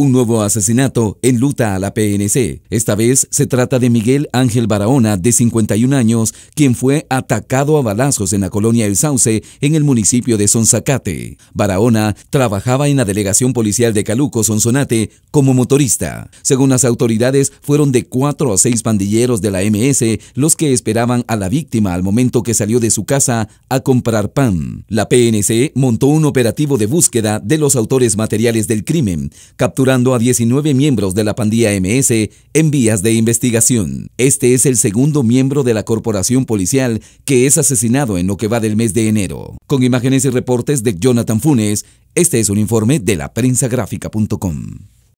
Un nuevo asesinato en luta a la PNC. Esta vez se trata de Miguel Ángel Barahona, de 51 años, quien fue atacado a balazos en la colonia El Sauce, en el municipio de Sonsacate. Barahona trabajaba en la delegación policial de Caluco, Sonsonate, como motorista. Según las autoridades, fueron de cuatro a seis pandilleros de la MS los que esperaban a la víctima al momento que salió de su casa a comprar pan. La PNC montó un operativo de búsqueda de los autores materiales del crimen, capturando a 19 miembros de la pandilla MS en vías de investigación. Este es el segundo miembro de la corporación policial que es asesinado en lo que va del mes de enero. Con imágenes y reportes de Jonathan Funes, este es un informe de la